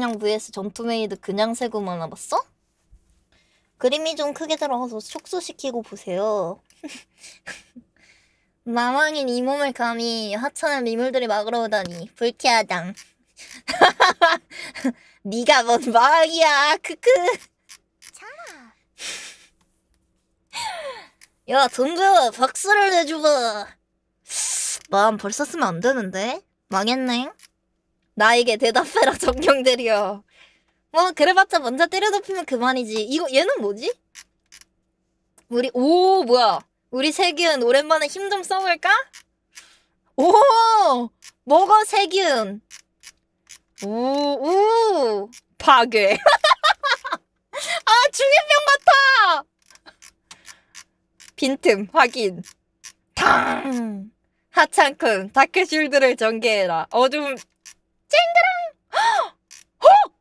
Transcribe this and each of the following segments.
검정냥 vs 전투메이드 그냥 세고 만나봤어? 그림이 좀 크게 들어가서 축소시키고 보세요. 마왕인 이 몸을 감히 하찮은 미물들이 막으러 오다니 불쾌하당. 니가뭔 마왕이야 크크. 야 덤벼 박수를 내줘봐. 마음 벌써 쓰면 안 되는데 망했네. 나에게 대답해라 정경대리여 뭐 어, 그래봤자 먼저 때려덮으면 그만이지 이거 얘는 뭐지? 우리 오 뭐야 우리 세균 오랜만에 힘 좀 써볼까? 오 먹어 세균 오오 파괴 아 중이병 같아 빈틈 확인 탕 하찮군 다크쉴드를 전개해라 어둠 쨍그랑! 허! 어?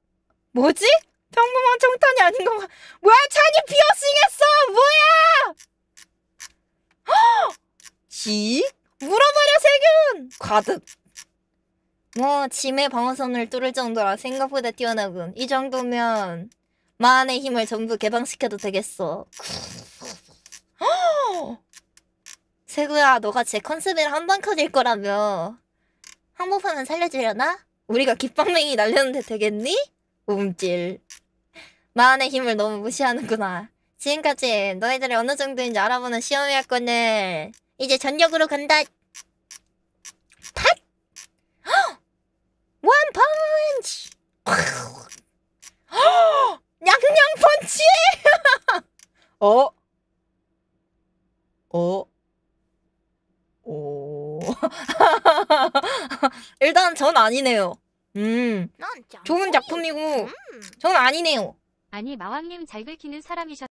뭐지? 평범한 청탄이 아닌 건가? 뭐야, 찬이 피어싱 했어! 뭐야! 허! 지? 물어버려, 세균! 과득. 뭐, 짐의 방어선을 뚫을 정도라 생각보다 뛰어나군. 이 정도면, 마한의 힘을 전부 개방시켜도 되겠어. 허! 세구야, 너가 제 컨셉을 한 방 커질 거라며. 한복판은 살려주려나? 우리가 깃방맹이 날렸는데 되겠니? 움찔. 마흔의 힘을 너무 무시하는구나. 지금까지 너희들이 어느 정도인지 알아보는 시험이었거늘. 이제 전력으로 간다. 탓! 원 펀치! 양양 펀치! 어? 어? 오. 어? 일단 전 아니네요. 음. 좋은 작품이고 음. 전 아니네요. 아니 마왕님 잘 긁히는 사람이셨